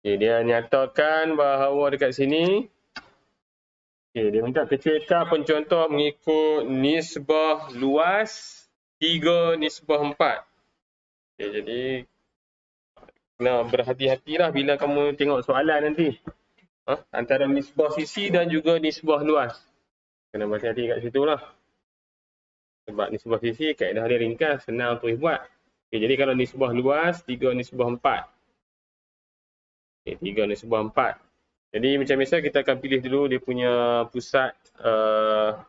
Okay, dia nyatakan bahawa dekat sini. Okay, dia minta kecerita contoh mengikut nisbah luas 3 nisbah 4. Okay, jadi kena berhati-hatilah bila kamu tengok soalan nanti. Ha? Antara nisbah sisi dan juga nisbah luas. Kena berhati-hati kat situ lah. Sebab nisbah sisi kaedah dia ringkas, senang untuk buat. Okay, jadi kalau nisbah luas, 3 nisbah 4. Okay, tiga ni sebuah empat. Jadi macam biasa kita akan pilih dulu dia punya pusat uh,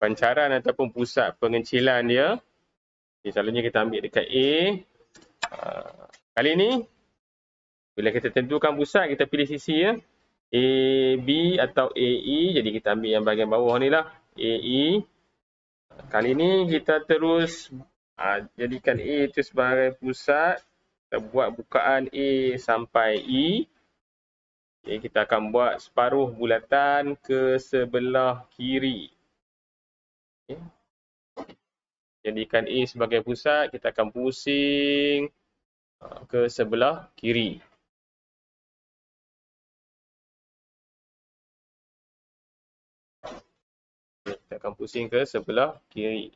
pancaran ataupun pusat pengencilan dia. Okay, selalunya kita ambil dekat A. Uh, kali ni bila kita tentukan pusat kita pilih sisi ya. A, B atau AE. Jadi kita ambil yang bahagian bawah ni lah. AE. Kali ni kita terus uh, jadikan A itu sebagai pusat kita buat bukaan A sampai E. Okay, kita akan buat separuh bulatan ke sebelah kiri. Okay. Jadikan A sebagai pusat, kita akan pusing ha, ke sebelah kiri. Kita akan pusing ke sebelah kiri.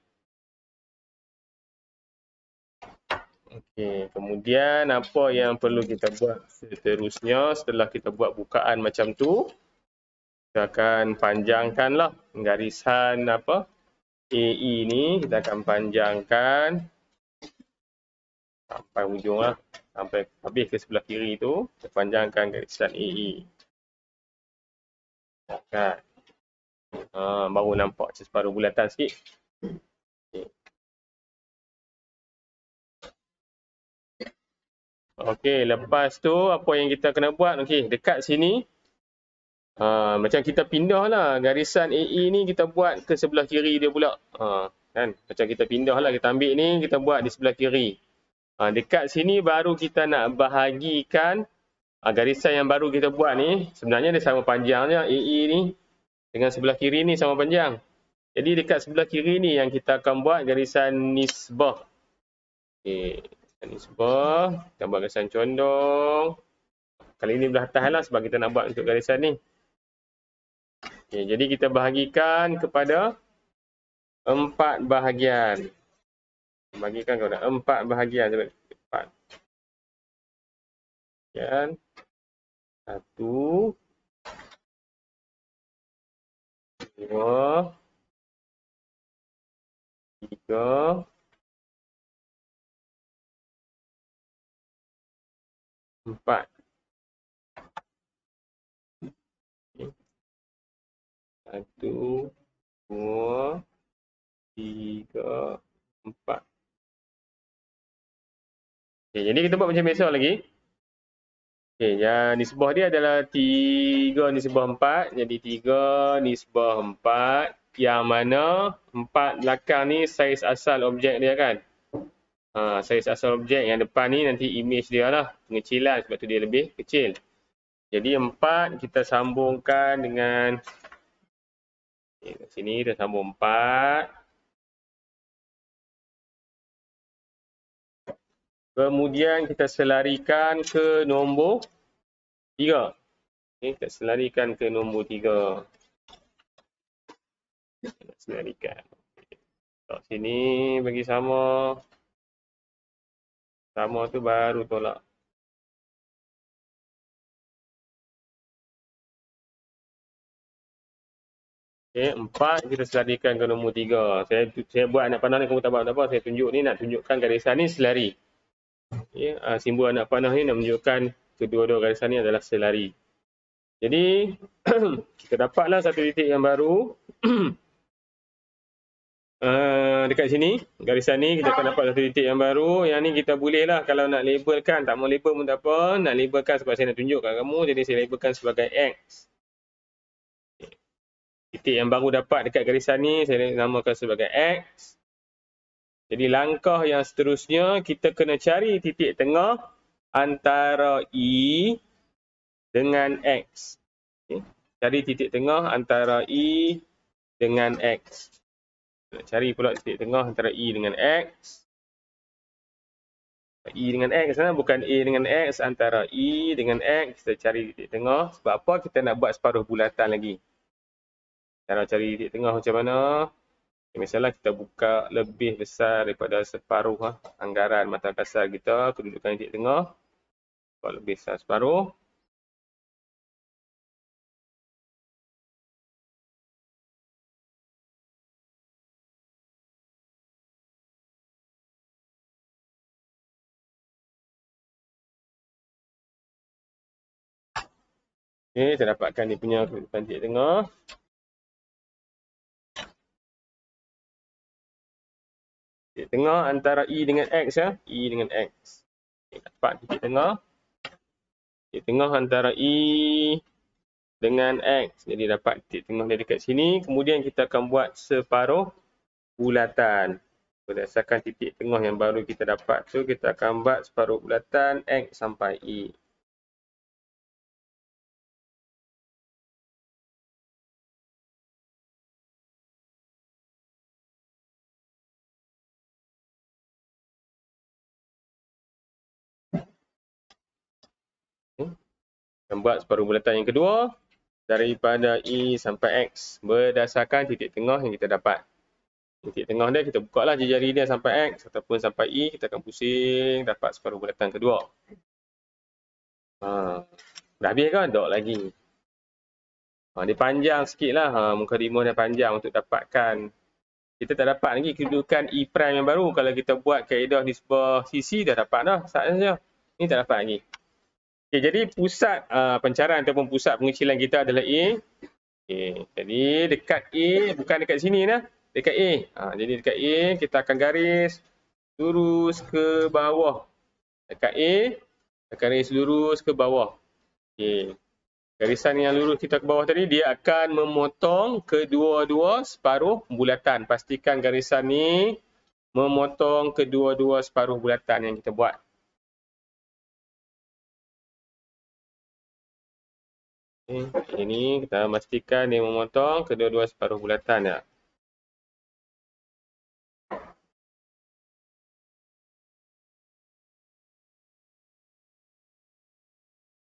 Okey, kemudian apa yang perlu kita buat seterusnya setelah kita buat bukaan macam tu? Kita akan panjangkanlah garisan apa? AE ni kita akan panjangkan sampai hujung lah, Sampai habis ke sebelah kiri tu, kita panjangkan garisan AE. Kan. Ha, baru nampak separuh bulatan sikit. Okey, lepas tu apa yang kita kena buat? Okey, dekat sini ha, macam kita pindah lah garisan AE ni kita buat ke sebelah kiri dia pula. Ha, kan? Macam kita pindah lah kita ambil ni kita buat di sebelah kiri. Ha, dekat sini baru kita nak bahagikan ha, garisan yang baru kita buat ni. Sebenarnya dia sama panjangnya AE ni dengan sebelah kiri ni sama panjang. Jadi dekat sebelah kiri ni yang kita akan buat garisan nisbah. Okey ni cuba gambar garisan condong kali ini belah atas lah sebab kita nak buat untuk garisan ni okay, jadi kita bahagikan kepada empat bahagian bahagikan kepada empat bahagian empat bahagian satu dua tiga Empat. satu, dua, tiga, empat. Okay, jadi kita buat macam biasa lagi. Okay, yang nisbah dia adalah tiga nisbah empat. Jadi tiga nisbah empat. Yang mana empat belakang ni saiz asal objek dia kan. Ha, saya asal objek yang depan ni nanti image dia lah pengecilan sebab tu dia lebih kecil. Jadi empat kita sambungkan dengan okay, eh, kat sini kita sambung empat. Kemudian kita selarikan ke nombor tiga. Okay, eh, kita selarikan ke nombor tiga. Selarikan. Okay. sini bagi sama. Sama tu baru tolak. Okey, eh, empat kita selarikan ke nombor tiga. Saya, saya buat anak panah ni, kamu tak buat apa-apa. Saya tunjuk ni, nak tunjukkan garisan ni selari. Okey, ya, uh, ah, simbol anak panah ni nak tunjukkan kedua-dua garisan ni adalah selari. Jadi, kita dapatlah satu titik yang baru. Eh, dekat sini, garisan ni kita akan dapat satu titik yang baru. Yang ni kita boleh lah kalau nak labelkan, tak mau label pun tak apa. Nak labelkan sebab saya nak tunjuk kat kamu, jadi saya labelkan sebagai X. Titik yang baru dapat dekat garisan ni, saya namakan sebagai X. Jadi langkah yang seterusnya, kita kena cari titik tengah antara E dengan X. Okay. Cari titik tengah antara E dengan X. Nak cari pula titik tengah antara E dengan X. E dengan X sana lah, bukan A dengan X. Antara E dengan X kita cari titik tengah. Sebab apa kita nak buat separuh bulatan lagi. Cara cari titik tengah macam mana. Misalnya kita buka lebih besar daripada separuh ha, anggaran mata kasar kita. Kedudukan titik tengah. Buat lebih besar separuh. Okey, saya dapatkan dia punya pancik tengah. Pancik tengah antara E dengan X ya. E dengan X. Okey, dapat pancik tengah. Pancik tengah antara E dengan X. Jadi dapat pancik tengah dia dekat sini. Kemudian kita akan buat separuh bulatan. Berdasarkan titik tengah yang baru kita dapat tu, kita akan buat separuh bulatan X sampai E. Buat separuh bulatan yang kedua daripada E sampai X berdasarkan titik tengah yang kita dapat. Titik tengah dia kita buka lah jari dia sampai X ataupun sampai E kita akan pusing dapat separuh bulatan kedua. Ha. Dah habis kan? Tak lagi. Ha, dia panjang sikit lah. Ha, muka rimuh dia panjang untuk dapatkan. Kita tak dapat lagi kedudukan E' prime yang baru. Kalau kita buat kaedah nisbah sisi dah dapat dah saatnya. ini tak dapat lagi. Okay, jadi pusat uh, pancaran ataupun pusat pengecilan kita adalah A. Okay, jadi dekat A, bukan dekat sini lah. Dekat A. Ha, jadi dekat A, kita akan garis lurus ke bawah. Dekat A, akan garis lurus ke bawah. Okay. Garisan yang lurus kita ke bawah tadi, dia akan memotong kedua-dua separuh bulatan. Pastikan garisan ni memotong kedua-dua separuh bulatan yang kita buat. Okay. Ini kita pastikan dia memotong kedua-dua separuh bulatan ya.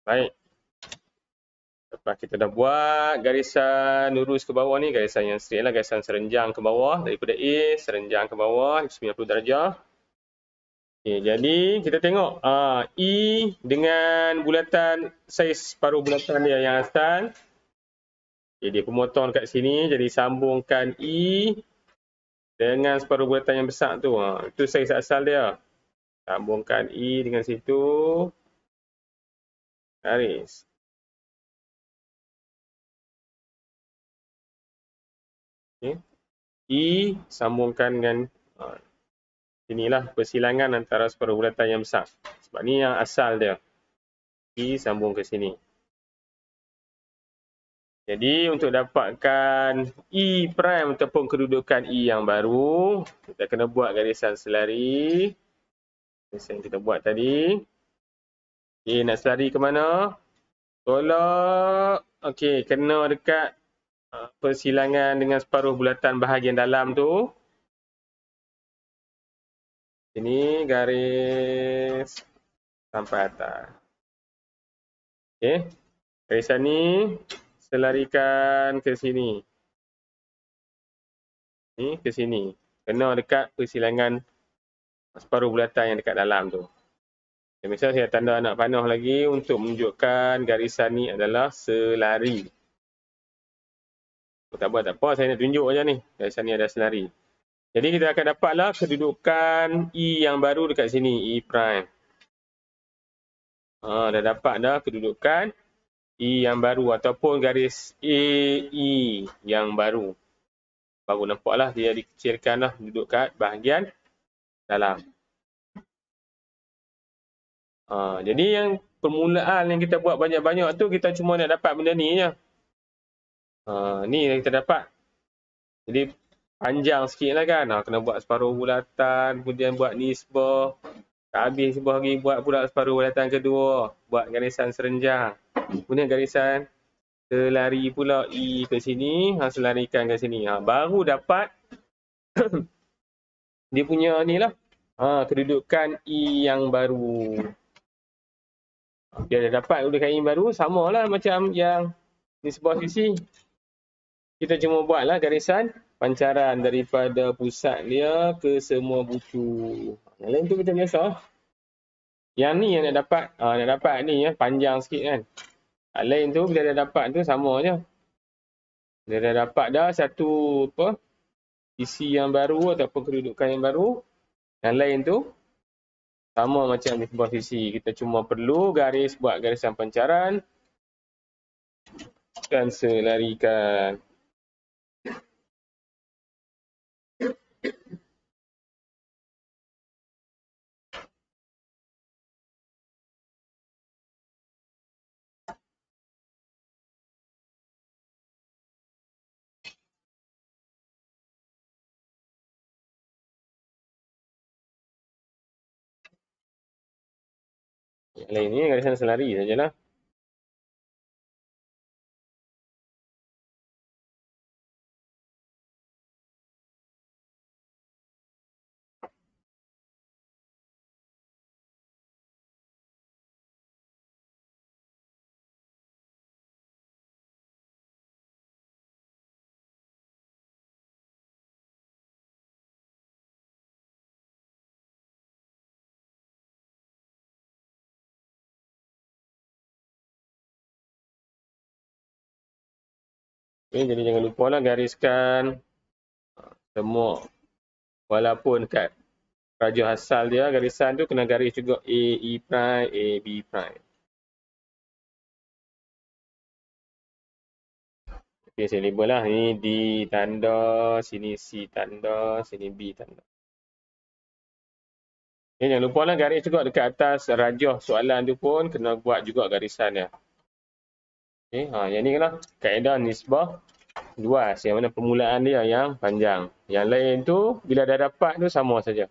Baik. Lepas kita dah buat garisan lurus ke bawah ni, garisan yang straight lah, garisan serenjang ke bawah daripada A serenjang ke bawah 90 darjah. Okay, jadi kita tengok uh, E dengan bulatan saiz paruh bulatan dia yang asal. Okay, dia pemotong kat sini. Jadi sambungkan E dengan separuh bulatan yang besar tu. Uh, itu saiz asal dia. Sambungkan E dengan situ. Garis. Okay. E sambungkan dengan uh, inilah persilangan antara separuh bulatan yang besar. Sebab ni yang asal dia. Pergi sambung ke sini. Jadi untuk dapatkan E prime ataupun kedudukan E yang baru, kita kena buat garisan selari. Garisan yang kita buat tadi. Okay, nak selari ke mana? Tolak. Okey, kena dekat uh, persilangan dengan separuh bulatan bahagian dalam tu. Ini garis sampai atas. Okey. Garisan sini selarikan ke sini. Ni ke sini. Kena dekat persilangan separuh bulatan yang dekat dalam tu. Okay, misalnya saya tanda anak panah lagi untuk menunjukkan garisan ni adalah selari. Oh, tak buat tak apa. Saya nak tunjuk saja ni. Garisan ni ada selari. Jadi kita akan dapatlah kedudukan E yang baru dekat sini. E prime. Ha, dah dapat dah kedudukan E yang baru ataupun garis AE yang baru. Baru nampaklah dia dikecilkanlah duduk kat bahagian dalam. Ha, jadi yang permulaan yang kita buat banyak-banyak tu kita cuma nak dapat benda ni je. Ha, ni yang kita dapat. Jadi panjang sikit lah kan. Ah, kena buat separuh bulatan, kemudian buat nisbah. Tak habis sebuah hari buat pula separuh bulatan kedua. Buat garisan serenjang. Kemudian garisan selari pula i e ke sini. Ha, selarikan ke sini. Ha, baru dapat dia punya ni lah. Ha, kedudukan E yang baru. Dia dah dapat kedudukan E baru. Sama lah macam yang nisbah sisi. Kita cuma buatlah garisan pancaran daripada pusat dia ke semua bucu. Yang lain tu macam biasa. Yang ni yang nak dapat, uh, ah, nak dapat ni ya, panjang sikit kan. Yang lain tu bila dah dapat tu sama je. Bila dah dapat dah satu apa, isi yang baru ataupun kedudukan yang baru. Yang lain tu sama macam di sebuah sisi. Kita cuma perlu garis buat garisan pancaran dan selarikan. lain-lain ni kat sana selari sajalah Okay, jadi jangan lupa lah gariskan ah, semua walaupun kat raja asal dia garisan tu kena garis juga A, E prime, A, B prime. Okay, saya label lah. Ini D tanda, sini C tanda, sini B tanda. Okay, jangan lupa lah garis juga dekat atas rajah soalan tu pun kena buat juga garisan dia. Okay. Ha, yang ni adalah kaedah nisbah luas. Yang mana permulaan dia yang panjang. Yang lain tu, bila dah dapat tu sama saja.